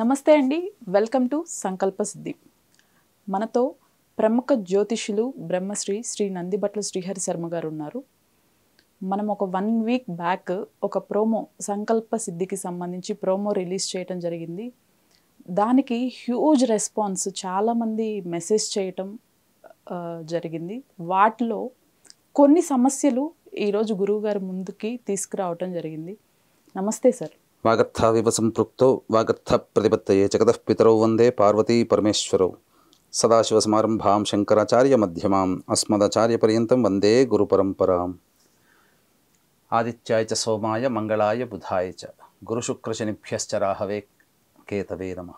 నమస్తే అండి welcome to సంకల్ప సిద్ధి మనతో ప్రముఖ జ్యోతిషులు బ్రహ్మశ్రీ శ్రీ నందిభట్ల శ్రీహరి శర్మ గారు ఉన్నారు మనం ఒక వన్ వీక్ బ్యాక్ ఒక ప్రోమో సంకల్ప సిద్ధికి సంబంధించి ప్రోమో రిలీజ్ చేయటం జరిగింది దానికి హ్యూజ్ రెస్పాన్స్ చాలామంది మెసేజ్ చేయటం జరిగింది వాటిలో కొన్ని సమస్యలు ఈరోజు గురువుగారి ముందుకి తీసుకురావటం జరిగింది నమస్తే సార్ వాగర్థావివ సంపృక్తో వాగర్థ ప్రతిపత్తయే జగదః పితరౌ వందే పార్వతీ పరమేశ్వరౌ సదాశివసమారంభాం శంకరాచార్య మధ్యమాం అస్మదాచార్యపర్యంతం వందే గురుపరంపరాం ఆదిత్యాయ చ సోమాయ మంగళాయ బుధాయ చ గురుశుక్రశనిభ్యశ్చ రాహవే కేతవే నమ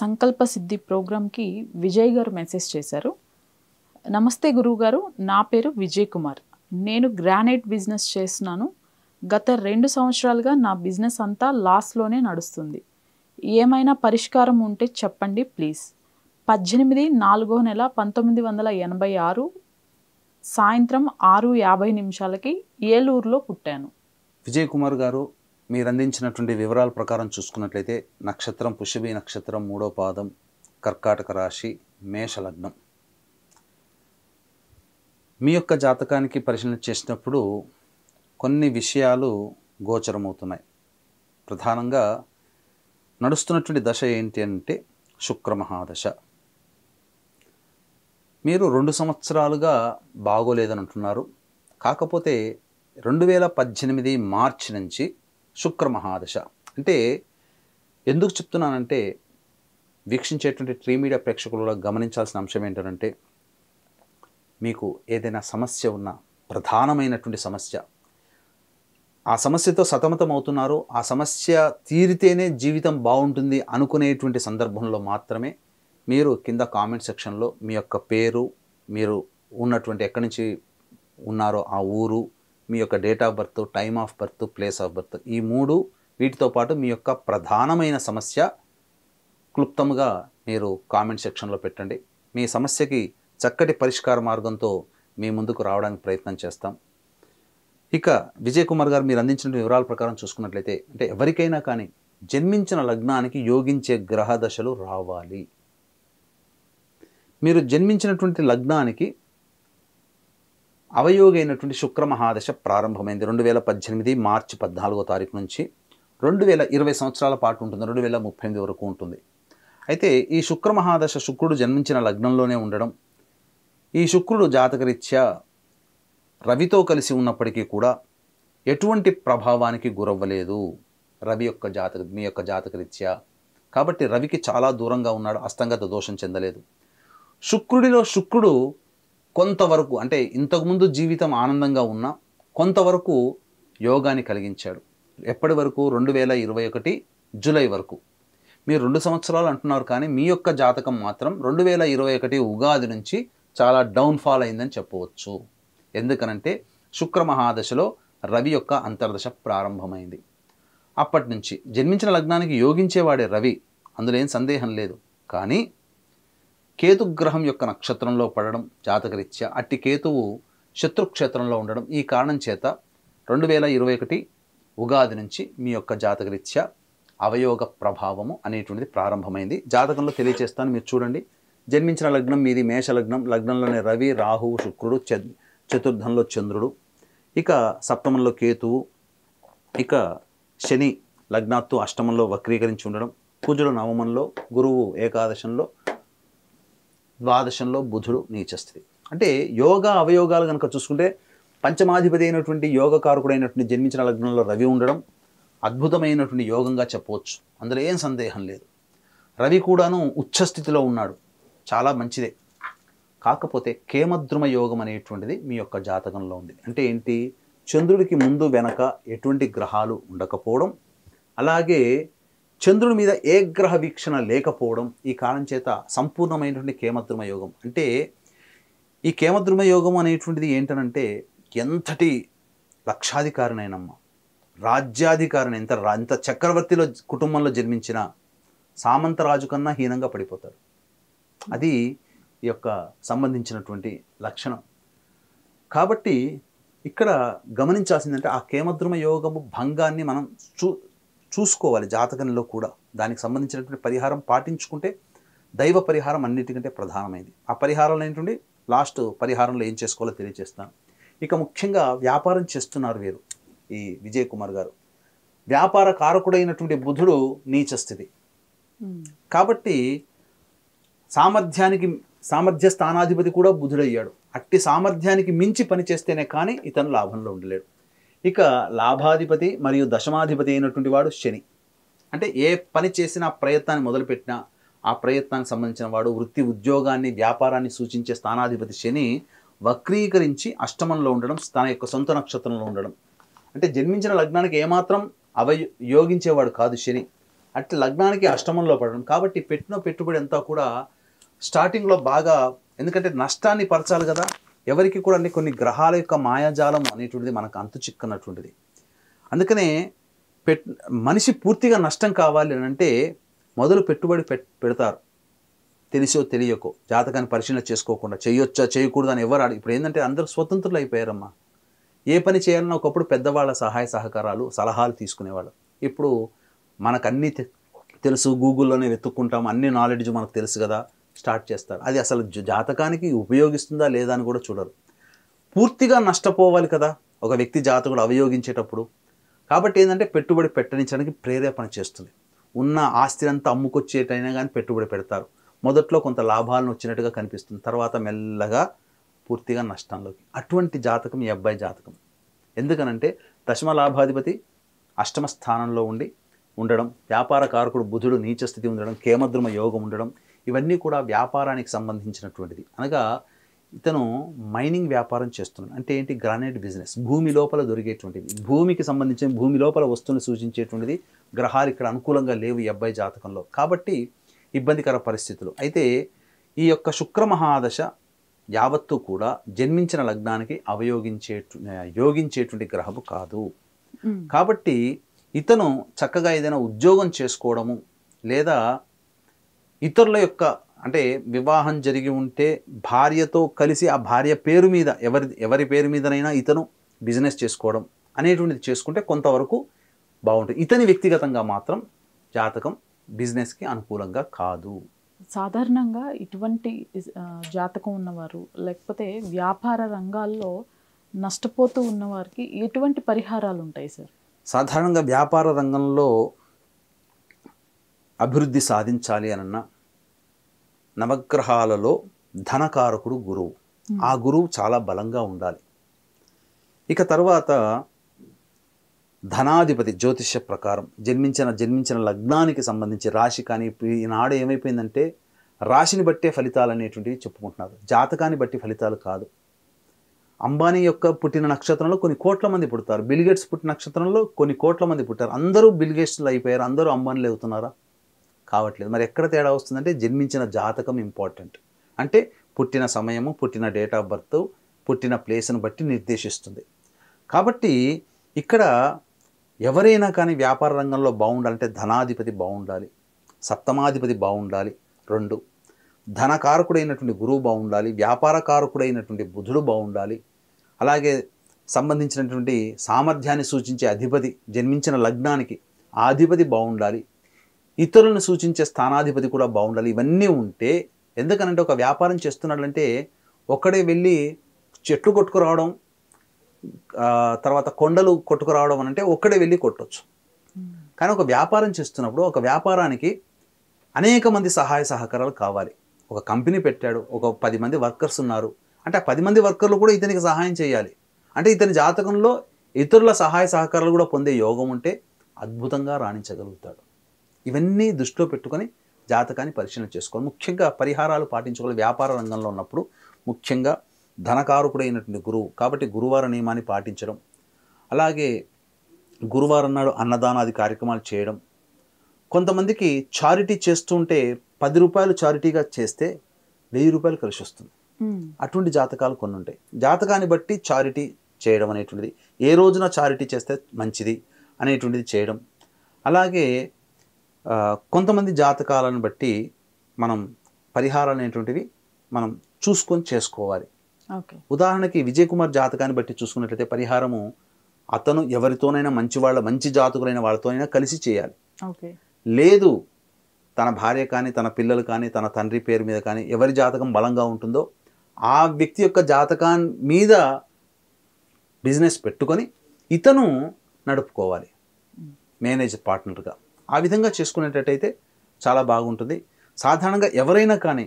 సంకల్ప సిద్ధి ప్రోగ్రాంకి విజయ్ గారు మెసేజ్ చేశారు నమస్తే గురువుగారు నా పేరు విజయ్ కుమార్ నేను గ్రానైట్ బిజినెస్ చేస్తున్నాను గత రెండు సంవత్సరాలుగా నా బిజినెస్ అంతా లాస్లోనే నడుస్తుంది ఏమైనా పరిష్కారం ఉంటే చెప్పండి ప్లీజ్ పద్దెనిమిది నాలుగో నెల పంతొమ్మిది వందల ఎనభై ఆరు సాయంత్రం ఆరు యాభై నిమిషాలకి ఏలూరులో పుట్టాను విజయ్ కుమార్ గారు మీరు అందించినటువంటి వివరాల ప్రకారం చూసుకున్నట్లయితే నక్షత్రం పుష్యభి నక్షత్రం మూడో పాదం కర్కాటక రాశి మేషలగ్నం మీ యొక్క జాతకానికి పరిశీలన చేసినప్పుడు కొన్ని విషయాలు గోచరమవుతున్నాయి ప్రధానంగా నడుస్తున్నటువంటి దశ ఏంటి అంటే శుక్రమహాదశ మీరు రెండు సంవత్సరాలుగా బాగోలేదని అంటున్నారు కాకపోతే రెండు వేల పద్దెనిమిది మార్చి నుంచి శుక్రమహాదశ అంటే ఎందుకు చెప్తున్నానంటే వీక్షించేటువంటి త్రీ మీడియా ప్రేక్షకులు కూడా గమనించాల్సిన అంశం ఏంటంటే మీకు ఏదైనా సమస్య ఉన్న ప్రధానమైనటువంటి సమస్య ఆ సమస్యతో సతమతం అవుతున్నారు ఆ సమస్య తీరితేనే జీవితం బాగుంటుంది అనుకునేటువంటి సందర్భంలో మాత్రమే మీరు కింద కామెంట్ సెక్షన్లో మీ యొక్క పేరు మీరు ఉన్నటువంటి ఎక్కడి నుంచి ఉన్నారో ఆ ఊరు మీ యొక్క date of birth time of birth place of birth ఈ మూడు వీటితో పాటు మీ యొక్క ప్రధానమైన సమస్య క్లుప్తంగా మీరు కామెంట్ సెక్షన్లో పెట్టండి మీ సమస్యకి చక్కటి పరిష్కార మార్గంతో మీ ముందుకు రావడానికి ప్రయత్నం చేస్తాం ఇక విజయ్ కుమార్ గారు మీరు అందించిన వివరాల ప్రకారం చూసుకున్నట్లయితే అంటే ఎవరికైనా కానీ జన్మించిన లగ్నానికి యోగించే గ్రహ దశలు రావాలి మీరు జన్మించినటువంటి లగ్నానికి అవయోగైనటువంటి శుక్ర మహాదశ ప్రారంభమైంది రెండు వేల పద్దెనిమిది మార్చి పద్నాలుగో తారీఖు నుంచి రెండు వేల ఇరవై సంవత్సరాల పాటు ఉంటుంది రెండు వేల ముప్పై ఎనిమిది వరకు ఉంటుంది అయితే ఈ శుక్ర మహాదశ శుక్రుడు జన్మించిన లగ్నంలోనే ఉండడం ఈ శుక్రుడు జాతకరీత్యా రవితో కలిసి ఉన్నప్పటికీ కూడా ఎటువంటి ప్రభావానికి గురవ్వలేదు రవి యొక్క జాతక మీ యొక్క జాతకరీత్యా కాబట్టి రవికి చాలా దూరంగా ఉన్నాడు అస్తంగత దోషం చెందలేదు శుక్రుడిలో శుక్రుడు కొంతవరకు అంటే ఇంతకుముందు జీవితం ఆనందంగా ఉన్నా కొంతవరకు యోగాన్ని కలిగించాడు ఎప్పటి వరకు రెండు వేల ఇరవై ఒకటి జూలై వరకు మీరు రెండు సంవత్సరాలు అంటున్నారు కానీ మీ యొక్క జాతకం మాత్రం రెండు వేల ఇరవై ఒకటి ఉగాది నుంచి చాలా డౌన్ఫాల్ అయిందని చెప్పవచ్చు ఎందుకనంటే శుక్రమహాదశలో రవి యొక్క అంతర్దశ ప్రారంభమైంది అప్పటి నుంచి జన్మించిన లగ్నానికి యోగించేవాడే రవి అందులో ఏం సందేహం లేదు కానీ కేతుగ్రహం యొక్క నక్షత్రంలో పడడం జాతకరీత్యా అట్టి కేతువు శత్రుక్షేత్రంలో ఉండడం ఈ కారణం చేత రెండు వేల ఇరవై ఒకటి ఉగాది నుంచి మీ యొక్క జాతకరీత్యా అవయోగ ప్రభావము అనేటువంటిది ప్రారంభమైంది జాతకంలో తెలియచేస్తాను మీరు చూడండి జన్మించిన లగ్నం మీది మేష లగ్నం లగ్నంలోనే రవి రాహువు శుక్రుడు చతుర్థంలో చంద్రుడు ఇక సప్తమంలో కేతువు ఇక శని లగ్నాత్తు అష్టమంలో వక్రీకరించి ఉండడం కుజుడు నవమంలో గురువు ఏకాదశంలో ద్వాదశంలో బుధుడు నీచస్థితి అంటే యోగ అవయోగాలు కనుక చూసుకుంటే పంచమాధిపతి అయినటువంటి యోగకారకుడైనటువంటి జన్మించిన లగ్నంలో రవి ఉండడం అద్భుతమైనటువంటి యోగంగా చెప్పవచ్చు అందులో ఏం సందేహం లేదు రవి కూడాను ఉచ్చస్థితిలో ఉన్నాడు చాలా మంచిదే కాకపోతే కేమద్రుమ యోగం అనేటువంటిది మీ యొక్క జాతకంలో ఉంది అంటే ఏంటి చంద్రుడికి ముందు వెనక ఎటువంటి గ్రహాలు ఉండకపోవడం అలాగే చంద్రుడి మీద ఏ గ్రహ వీక్షణ లేకపోవడం ఈ కారణం చేత సంపూర్ణమైనటువంటి కేమద్రుమ యోగం అంటే ఈ కేమద్రుమ యోగం అనేటువంటిది ఏంటనంటే ఎంతటి లక్షాధికారినైనమ్మ రాజ్యాధికారిని ఎంత ఎంత చక్రవర్తిలో కుటుంబంలో జన్మించిన సామంతరాజు కన్నా హీనంగా పడిపోతారు అది ఈ యొక్క సంబంధించినటువంటి లక్షణం కాబట్టి ఇక్కడ గమనించాల్సిందంటే ఆ కేమద్రుమ యోగము భంగాన్ని మనం చూ చూసుకోవాలి జాతకంలో కూడా దానికి సంబంధించినటువంటి పరిహారం పాటించుకుంటే దైవ పరిహారం అన్నిటికంటే ప్రధానమైనది ఆ పరిహారంలో ఏంటండి లాస్ట్ పరిహారంలో ఏం చేసుకోవాలో తెలియజేస్తాను ఇక ముఖ్యంగా వ్యాపారం చేస్తున్నారు వీరు ఈ విజయ్ కుమార్ గారు వ్యాపార కారకుడైనటువంటి బుధుడు నీచస్థితి కాబట్టి సామర్థ్యానికి సామర్థ్య స్థానాధిపతి కూడా బుధుడయ్యాడు అట్టి సామర్థ్యానికి మించి పనిచేస్తేనే కానీ ఇతను లాభంలో ఉండలేడు ఇక లాభాధిపతి మరియు దశమాధిపతి అయినటువంటి వాడు శని అంటే ఏ పని చేసినా ప్రయత్నాన్ని మొదలుపెట్టినా ఆ ప్రయత్నానికి సంబంధించిన వాడు వృత్తి ఉద్యోగాన్ని వ్యాపారాన్ని సూచించే స్థానాధిపతి శని వక్రీకరించి అష్టమంలో ఉండడం తన యొక్క సొంత నక్షత్రంలో ఉండడం అంటే జన్మించిన లగ్నానికి ఏమాత్రం అవయోగించేవాడు కాదు శని అట్లా లగ్నానికి అష్టమంలో పడడం కాబట్టి పెట్టిన పెట్టుబడి అంతా కూడా స్టార్టింగ్లో బాగా ఎందుకంటే నష్టాన్ని పరచాలి కదా ఎవరికి కూడా కొన్ని గ్రహాల యొక్క మాయాజాలం అనేటువంటిది మనకు అంతు చిక్కనటువంటిది అందుకనే పెట్ మనిషి పూర్తిగా నష్టం కావాలి అని అంటే మొదలు పెట్టుబడి పెడతారు తెలిసో తెలియకో జాతకాన్ని పరిశీలన చేసుకోకుండా చేయొచ్చా చేయకూడదు అని ఎవరు ఇప్పుడు ఏంటంటే అందరూ స్వతంత్రులు అయిపోయారమ్మా ఏ పని చేయాలన్నా ఒకప్పుడు పెద్దవాళ్ళ సహాయ సహకారాలు సలహాలు తీసుకునేవాళ్ళు ఇప్పుడు మనకు అన్నీ తెలుసు గూగుల్లోనే వెతుక్కుంటాం అన్ని నాలెడ్జ్ మనకు తెలుసు కదా స్టార్ట్ చేస్తారు అది అసలు జాతకానికి ఉపయోగిస్తుందా లేదా అని కూడా చూడరు పూర్తిగా నష్టపోవాలి కదా ఒక వ్యక్తి జాతకుడు అవయోగించేటప్పుడు కాబట్టి ఏంటంటే పెట్టుబడి పెట్టనించడానికి ప్రేరేపణ చేస్తుంది ఉన్న ఆస్తిని అంతా అమ్ముకొచ్చేటైనా కానీ పెట్టుబడి పెడతారు మొదట్లో కొంత లాభాలను వచ్చినట్టుగా కనిపిస్తుంది తర్వాత మెల్లగా పూర్తిగా నష్టంలోకి అటువంటి జాతకం ఈ అబ్బాయి జాతకం ఎందుకనంటే దశమ లాభాధిపతి అష్టమ స్థానంలో ఉండి ఉండడం వ్యాపార కారకుడు బుధుడు నీచస్థితి ఉండడం కేమద్రుమ యోగం ఉండడం ఇవన్నీ కూడా వ్యాపారానికి సంబంధించినటువంటిది అనగా ఇతను మైనింగ్ వ్యాపారం చేస్తున్నాడు అంటే ఏంటి గ్రానైట్ బిజినెస్ భూమి లోపల దొరికేటువంటిది భూమికి సంబంధించిన భూమి లోపల వస్తువులు సూచించేటువంటిది గ్రహాలు ఇక్కడ అనుకూలంగా లేవు ఈ అబ్బాయి జాతకంలో కాబట్టి ఇబ్బందికర పరిస్థితులు అయితే ఈ యొక్క శుక్ర మహాదశ యావత్తు కూడా జన్మించిన లగ్నానికి అవయోగించే యోగించేటువంటి గ్రహము కాదు కాబట్టి ఇతను చక్కగా ఏదైనా ఉద్యోగం చేసుకోవడము లేదా ఇతరుల యొక్క అంటే వివాహం జరిగి ఉంటే భార్యతో కలిసి ఆ భార్య పేరు మీద ఎవరి ఎవరి పేరు మీదనైనా ఇతను బిజినెస్ చేసుకోవడం అనేటువంటిది చేసుకుంటే కొంతవరకు బాగుంటుంది ఇతని వ్యక్తిగతంగా మాత్రం జాతకం బిజినెస్కి అనుకూలంగా కాదు సాధారణంగా ఇటువంటి జాతకం ఉన్నవారు లేకపోతే వ్యాపార రంగాల్లో నష్టపోతూ ఉన్నవారికి ఎటువంటి పరిహారాలు ఉంటాయి సార్ సాధారణంగా వ్యాపార రంగంలో అభివృద్ధి సాధించాలి అనన్న నవగ్రహాలలో ధనకారకుడు గురువు hmm. ఆ గురువు చాలా బలంగా ఉండాలి ఇక తర్వాత ధనాధిపతి జ్యోతిష్య ప్రకారం జన్మించిన జన్మించిన లగ్నానికి సంబంధించి రాశి కానీ ఈనాడు ఏమైపోయిందంటే రాశిని బట్టే ఫలితాలు అనేటువంటివి చెప్పుకుంటున్నారు జాతకాన్ని బట్టి ఫలితాలు కాదు అంబానీ యొక్క పుట్టిన నక్షత్రంలో కొన్ని కోట్ల మంది పుడతారు బిల్గేట్స్ పుట్టిన నక్షత్రంలో కొన్ని కోట్ల మంది పుట్టారు అందరూ బిల్గేట్స్లు అయిపోయారు అందరూ అంబానీలు అవుతున్నారా కావట్లేదు మరి ఎక్కడ తేడా వస్తుందంటే జన్మించిన జాతకం ఇంపార్టెంట్ అంటే పుట్టిన సమయము పుట్టిన డేట్ ఆఫ్ బర్త్ పుట్టిన ప్లేస్ను బట్టి నిర్దేశిస్తుంది కాబట్టి ఇక్కడ ఎవరైనా కానీ వ్యాపార రంగంలో బాగుండాలంటే ధనాధిపతి బాగుండాలి సప్తమాధిపతి బాగుండాలి రెండు ధనకారకుడైనటువంటి గురువు బాగుండాలి వ్యాపారకారకుడైనటువంటి బుధుడు బాగుండాలి అలాగే సంబంధించినటువంటి సామర్థ్యాన్ని సూచించే అధిపతి జన్మించిన లగ్నానికి ఆధిపతి బాగుండాలి ఇతరులను సూచించే స్థానాధిపతి కూడా బాగుండాలి ఇవన్నీ ఉంటే ఎందుకనంటే ఒక వ్యాపారం చేస్తున్నాడంటే ఒక్కడే వెళ్ళి చెట్లు కొట్టుకురావడం తర్వాత కొండలు కొట్టుకురావడం అంటే ఒక్కడే వెళ్ళి కొట్టచ్చు కానీ ఒక వ్యాపారం చేస్తున్నప్పుడు ఒక వ్యాపారానికి అనేక మంది సహాయ సహకారాలు కావాలి ఒక కంపెనీ పెట్టాడు ఒక పది మంది వర్కర్స్ ఉన్నారు అంటే ఆ పది మంది వర్కర్లు కూడా ఇతనికి సహాయం చేయాలి అంటే ఇతని జాతకంలో ఇతరుల సహాయ సహకారాలు కూడా పొందే యోగం ఉంటే అద్భుతంగా రాణించగలుగుతాడు ఇవన్నీ దృష్టిలో పెట్టుకొని జాతకాన్ని పరిశీలన చేసుకోవాలి ముఖ్యంగా పరిహారాలు పాటించుకోవాలి వ్యాపార రంగంలో ఉన్నప్పుడు ముఖ్యంగా ధనకారకుడైనటువంటి గురువు కాబట్టి గురువార నియమాన్ని పాటించడం అలాగే గురువారం నాడు అన్నదానాది కార్యక్రమాలు చేయడం కొంతమందికి చారిటీ చేస్తుంటే పది రూపాయలు చారిటీగా చేస్తే వెయ్యి రూపాయలు కలిసి వస్తుంది అటువంటి జాతకాలు కొన్ని ఉంటాయి జాతకాన్ని బట్టి చారిటీ చేయడం అనేటువంటిది ఏ రోజున చారిటీ చేస్తే మంచిది అనేటువంటిది చేయడం అలాగే కొంతమంది జాతకాలను బట్టి మనం పరిహారాలు అనేటువంటివి మనం చూసుకొని చేసుకోవాలి ఉదాహరణకి విజయ్ కుమార్ జాతకాన్ని బట్టి చూసుకున్నట్లయితే పరిహారము అతను ఎవరితోనైనా మంచి వాళ్ళ మంచి జాతకులైన వాళ్ళతోనైనా కలిసి చేయాలి లేదు తన భార్య కానీ తన పిల్లలు కానీ తన తండ్రి పేరు మీద కానీ ఎవరి జాతకం బలంగా ఉంటుందో ఆ వ్యక్తి యొక్క జాతకాన్ మీద బిజినెస్ పెట్టుకొని ఇతను నడుపుకోవాలి మేనేజ్ పార్ట్నర్గా ఆ విధంగా చేసుకునేటట్టయితే చాలా బాగుంటుంది సాధారణంగా ఎవరైనా కానీ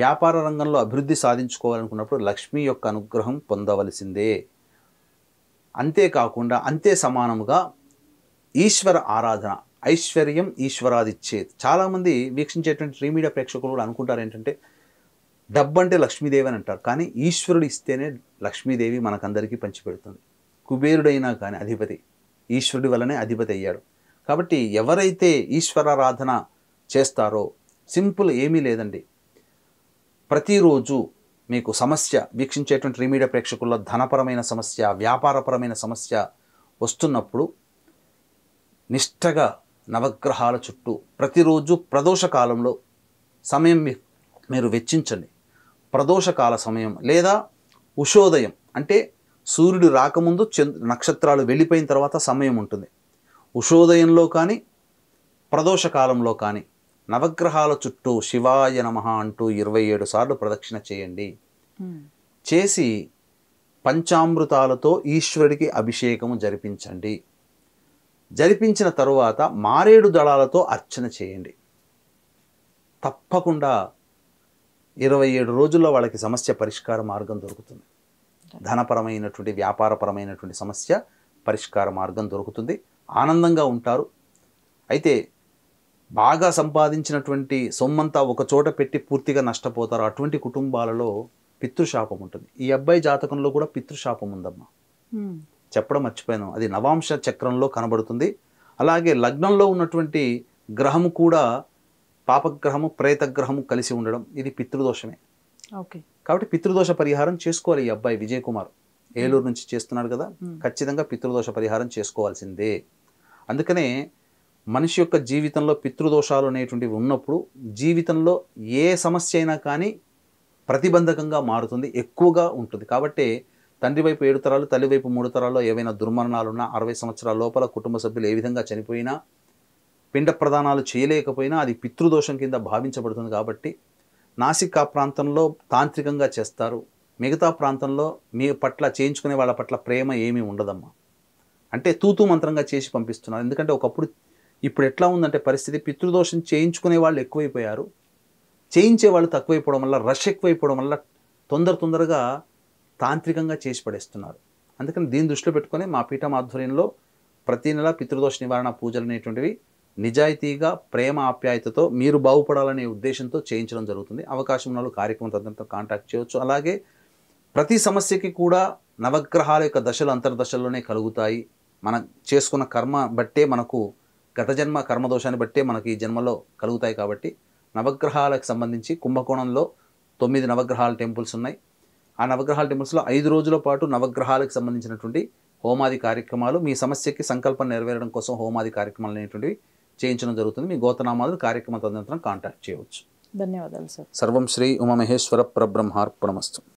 వ్యాపార రంగంలో అభివృద్ధి సాధించుకోవాలనుకున్నప్పుడు లక్ష్మి యొక్క అనుగ్రహం పొందవలసిందే అంతేకాకుండా అంతే సమానముగా ఈశ్వర ఆరాధన ఐశ్వర్యం ఈశ్వరాదిచ్చేది చాలామంది వీక్షించేటువంటి మీడియా ప్రేక్షకులు కూడా అనుకుంటారు ఏంటంటే డబ్బు అంటే లక్ష్మీదేవి అని అంటారు కానీ ఈశ్వరుడు ఇస్తేనే లక్ష్మీదేవి మనకందరికీ పంచిపెడుతుంది కుబేరుడైనా కానీ అధిపతి ఈశ్వరుడి వల్లనే అధిపతి అయ్యాడు కాబట్టి ఎవరైతే ఈశ్వరారాధన చేస్తారో సింపుల్ ఏమీ లేదండి ప్రతిరోజు మీకు సమస్య వీక్షించేటువంటి రీమీడియా ప్రేక్షకుల్లో ధనపరమైన సమస్య వ్యాపారపరమైన సమస్య వస్తున్నప్పుడు నిష్టగా నవగ్రహాల చుట్టూ ప్రతిరోజు ప్రదోష కాలంలో సమయం మీరు వెచ్చించండి ప్రదోషకాల సమయం లేదా ఉషోదయం అంటే సూర్యుడు రాకముందు చంద్ర నక్షత్రాలు వెళ్ళిపోయిన తర్వాత సమయం ఉంటుంది ఉషోదయంలో కానీ ప్రదోషకాలంలో కానీ నవగ్రహాల చుట్టూ శివాయ నమ అంటూ ఇరవై ఏడు సార్లు ప్రదక్షిణ చేయండి చేసి పంచామృతాలతో ఈశ్వరుడికి అభిషేకము జరిపించండి జరిపించిన తరువాత మారేడు దళాలతో అర్చన చేయండి తప్పకుండా ఇరవై ఏడు రోజుల్లో వాళ్ళకి సమస్య పరిష్కార మార్గం దొరుకుతుంది ధనపరమైనటువంటి వ్యాపారపరమైనటువంటి సమస్య పరిష్కార మార్గం దొరుకుతుంది ఆనందంగా ఉంటారు అయితే బాగా సంపాదించినటువంటి సొమ్మంతా ఒక చోట పెట్టి పూర్తిగా నష్టపోతారు అటువంటి కుటుంబాలలో పితృశాపం ఉంటుంది ఈ అబ్బాయి జాతకంలో కూడా పితృశాపం ఉందమ్మా చెప్పడం మర్చిపోయాను అది నవాంశ చక్రంలో కనబడుతుంది అలాగే లగ్నంలో ఉన్నటువంటి గ్రహము కూడా పాపగ్రహము ప్రేతగ్రహము కలిసి ఉండడం ఇది పితృదోషమే ఓకే కాబట్టి పితృదోష పరిహారం చేసుకోవాలి ఈ అబ్బాయి విజయ్ కుమార్ ఏలూరు నుంచి చేస్తున్నాడు కదా ఖచ్చితంగా పితృదోష పరిహారం చేసుకోవాల్సిందే అందుకనే మనిషి యొక్క జీవితంలో పితృదోషాలు అనేటువంటివి ఉన్నప్పుడు జీవితంలో ఏ సమస్య అయినా కానీ ప్రతిబంధకంగా మారుతుంది ఎక్కువగా ఉంటుంది కాబట్టి తండ్రి వైపు ఏడు తరాలు తల్లి వైపు మూడు తరాల్లో ఏవైనా దుర్మరణాలున్నా అరవై సంవత్సరాల లోపల కుటుంబ సభ్యులు ఏ విధంగా చనిపోయినా పిండ ప్రదానాలు చేయలేకపోయినా అది పితృదోషం కింద భావించబడుతుంది కాబట్టి నాసిక్ ఆ ప్రాంతంలో తాంత్రికంగా చేస్తారు మిగతా ప్రాంతంలో మీ పట్ల చేయించుకునే వాళ్ళ పట్ల ప్రేమ ఏమీ ఉండదమ్మా అంటే తూతూ మంత్రంగా చేసి పంపిస్తున్నారు ఎందుకంటే ఒకప్పుడు ఇప్పుడు ఎట్లా ఉందంటే పరిస్థితి పితృదోషం చేయించుకునే వాళ్ళు ఎక్కువైపోయారు చేయించే వాళ్ళు తక్కువైపోవడం వల్ల రష్ ఎక్కువైపోవడం వల్ల తొందర తొందరగా తాంత్రికంగా చేసి పడేస్తున్నారు అందుకని దీని దృష్టిలో పెట్టుకొని మా పీఠం ఆధ్వర్యంలో ప్రతీ నెల పితృదోష నివారణ పూజలు అనేటువంటివి నిజాయితీగా ప్రేమ ఆప్యాయతతో మీరు బాగుపడాలనే ఉద్దేశంతో చేయించడం జరుగుతుంది అవకాశం ఉన్న కార్యక్రమం తదంతా కాంటాక్ట్ చేయవచ్చు అలాగే ప్రతి సమస్యకి కూడా నవగ్రహాల యొక్క దశలు అంతర్దశల్లోనే కలుగుతాయి మనం చేసుకున్న కర్మ బట్టే మనకు గత జన్మ కర్మదోషాన్ని బట్టే మనకి ఈ జన్మలో కలుగుతాయి కాబట్టి నవగ్రహాలకు సంబంధించి కుంభకోణంలో తొమ్మిది నవగ్రహాల టెంపుల్స్ ఉన్నాయి ఆ నవగ్రహాల టెంపుల్స్లో ఐదు రోజుల పాటు నవగ్రహాలకు సంబంధించినటువంటి హోమాది కార్యక్రమాలు మీ సమస్యకి సంకల్పం నెరవేరడం కోసం హోమాది కార్యక్రమాలు అనేటువంటివి చేయించడం జరుగుతుంది మీ గోతనామాలను కార్యక్రమ తదనంతరం కాంటాక్ట్ చేయవచ్చు ధన్యవాదాలు సార్ సర్వం శ్రీ ఉమమహేశ్వర ప్రబ్రహ్మార్పణమస్తు